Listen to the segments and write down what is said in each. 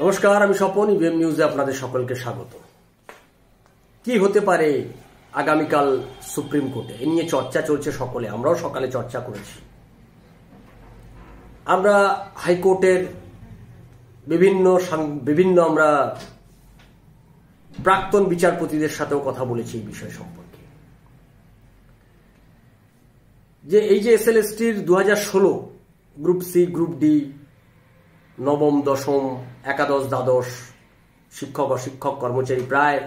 নমস্কার আমি Swapan EVM e নিউজে আপনাদের সকলকে স্বাগত কি হতে পারে আগামীকাল সুপ্রিম কোর্টে এ নিয়ে চর্চা চলছে সকলে আমরাও সকালে চর্চা করেছি আমরা হাইকোর্টের বিভিন্ন বিভিন্ন আমরা প্রাক্তন বিচারপতিদের সাথেও কথা বলেছি এই বিষয় সম্পর্কে যে এই যে এস এল এস টির দু গ্রুপ সি গ্রুপ ডি নবম দশম একাদশ দ্বাদশ শিক্ষক অশিক্ষক কর্মচারী প্রায়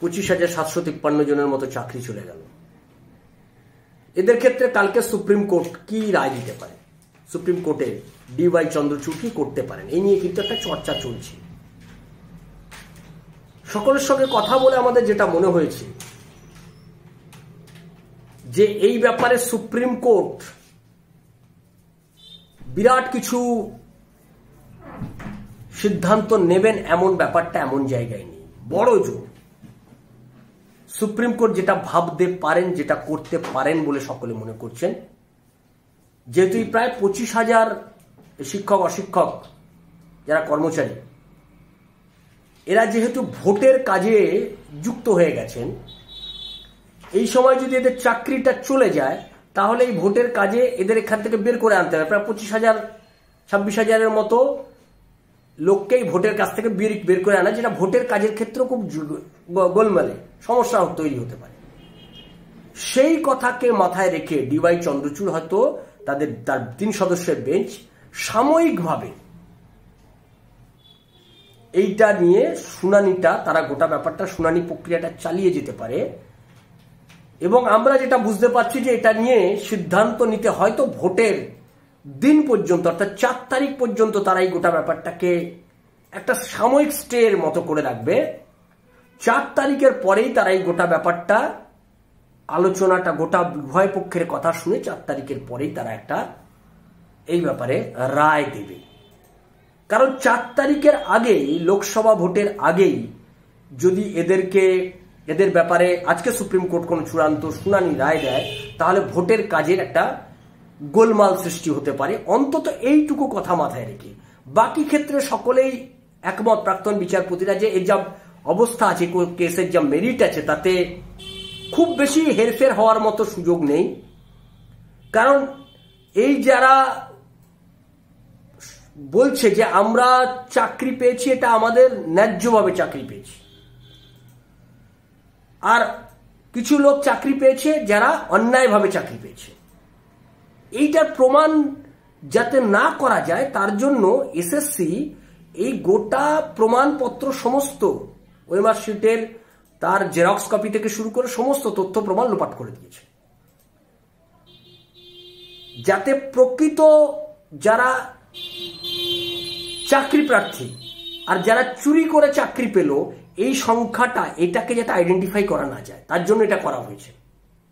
পঁচিশ হাজার সাতশো তিপ্পান্ন জনের মতো চাকরি চলে গেল এদের ক্ষেত্রে কালকে সুপ্রিম কোর্ট কি রায় দিতে পারে সুপ্রিম কোর্টে ডি ওয়াই চন্দ্রচূড় কি করতে পারেন এই নিয়ে কিন্তু একটা চর্চা চলছে সকলের সঙ্গে কথা বলে আমাদের যেটা মনে হয়েছে যে এই ব্যাপারে সুপ্রিম কোর্ট বিরাট কিছু সিদ্ধান্ত নেবেন এমন ব্যাপারটা এমন জায়গায় নেই বড় জোর সুপ্রিম কোর্ট যেটা ভাবতে পারেন যেটা করতে পারেন বলে সকলে মনে করছেন যেহেতু প্রায় পঁচিশ হাজার শিক্ষক অশিক্ষক যারা কর্মচারী এরা যেহেতু ভোটের কাজে যুক্ত হয়ে গেছেন এই সময় যদি এদের চাকরিটা চলে যায় তাহলে এই ভোটের কাজে এদের এখান থেকে বের করে আনতে হবে প্রায় পঁচিশ হাজার ছাব্বিশ হাজারের মতো লোককে এই ভোটের কাছ থেকে বের বের করে আনা যেটা ভোটের কাজের ক্ষেত্রে খুব গোলমালে সমস্যা তৈরি হতে পারে সেই কথাকে মাথায় রেখে ডিওয়াই চন্দ্রচূড় হয়তো তাদের তার তিন সদস্যের বেঞ্চ সাময়িকভাবে এইটা নিয়ে শুনানিটা তারা গোটা ব্যাপারটা শুনানি প্রক্রিয়াটা চালিয়ে যেতে পারে এবং আমরা যেটা বুঝতে পারছি যে এটা নিয়ে সিদ্ধান্ত নিতে হয়তো ভোটের দিন পর্যন্ত অর্থাৎ চার তারিখ পর্যন্ত তারা এই গোটা ব্যাপারটাকে একটা সাময়িক স্টের মতো করে রাখবে চার তারিখের পরেই তারা এই গোটা ব্যাপারটা আলোচনাটা গোটা উভয় পক্ষের কথা শুনে চার তারিখের পরেই তারা একটা এই ব্যাপারে রায় দেবে কারণ চার তারিখের আগেই লোকসভা ভোটের আগেই যদি এদেরকে এদের ব্যাপারে আজকে সুপ্রিম কোর্ট কোনো চূড়ান্ত শুনানি রায় দেয় তাহলে ভোটের কাজের একটা গোলমাল সৃষ্টি হতে পারে অন্তত এইটুকু কথা মাথায় রেখে বাকি ক্ষেত্রে সকলেই একমত প্রাক্তন বিচারপতিরা যে এর যা অবস্থা আছে কেসের যা মেরিট আছে তাতে খুব বেশি হেরফের হওয়ার মতো সুযোগ নেই কারণ এই যারা বলছে যে আমরা চাকরি পেয়েছি এটা আমাদের ন্যায্যভাবে চাকরি পেয়েছি আর কিছু লোক চাকরি পেয়েছে যারা অন্যায়ভাবে চাকরি পেয়েছে এইটার প্রমাণ যাতে না করা যায় তার জন্য এসএসসি এই গোটা প্রমাণপত্র সমস্ত ওয়েমার্কশিটের তার জেরক্স কপি থেকে শুরু করে সমস্ত তথ্য প্রমাণ লোপাট করে দিয়েছে যাতে প্রকৃত যারা চাকরি প্রার্থী আর যারা চুরি করে চাকরি পেল এই সংখ্যাটা এটাকে যাতে আইডেন্টিফাই করা না যায় তার জন্য এটা করা হয়েছে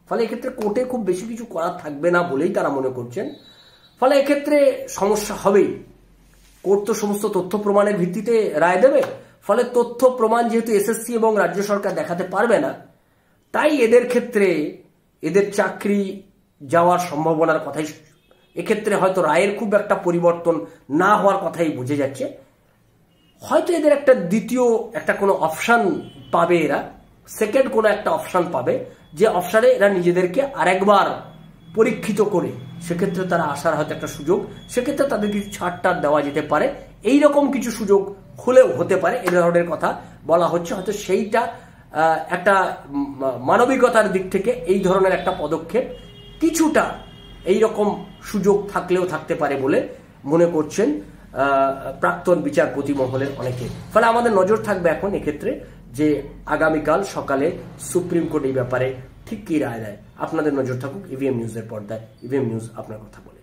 ফলে এক্ষেত্রে কোর্টে খুব বেশি কিছু করা থাকবে না বলেই তারা মনে করছেন ফলে এক্ষেত্রে সমস্যা হবেই কোর্ট তো সমস্ত তথ্য প্রমাণের ভিত্তিতে রায় দেবে ফলে তথ্য প্রমাণ যেহেতু এসএসসি এবং রাজ্য সরকার দেখাতে পারবে না তাই এদের ক্ষেত্রে এদের চাকরি যাওয়ার সম্ভাবনার কথাই এক্ষেত্রে হয়তো রায়ের খুব একটা পরিবর্তন না হওয়ার কথাই বুঝে যাচ্ছে হয়তো এদের একটা দ্বিতীয় একটা কোনো অপশান পাবে এরা সেকেন্ড কোনো একটা অপশান পাবে যে অপশানে এরা নিজেদেরকে আরেকবার পরীক্ষিত করে সেক্ষেত্রে তারা আসার হয়তো একটা সুযোগ সেক্ষেত্রে তাদের কিছু ছাড়টার দেওয়া যেতে পারে এই রকম কিছু সুযোগ হলেও হতে পারে এ ধরনের কথা বলা হচ্ছে হয়তো সেইটা একটা মানবিকতার দিক থেকে এই ধরনের একটা পদক্ষেপ কিছুটা এই রকম সুযোগ থাকলেও থাকতে পারে বলে মনে করছেন প্রাক্তন বিচারপতি মহলে অনেকে ফলে আমাদের নজর থাকবে এখন এক্ষেত্রে যে আগামীকাল সকালে সুপ্রিম কোর্ট এই ব্যাপারে ঠিক কি রায় দেয় আপনাদের নজর থাকুক ইভিএম e নিউজের পর্দায় ইভিএম e নিউজ আপনার কথা বলে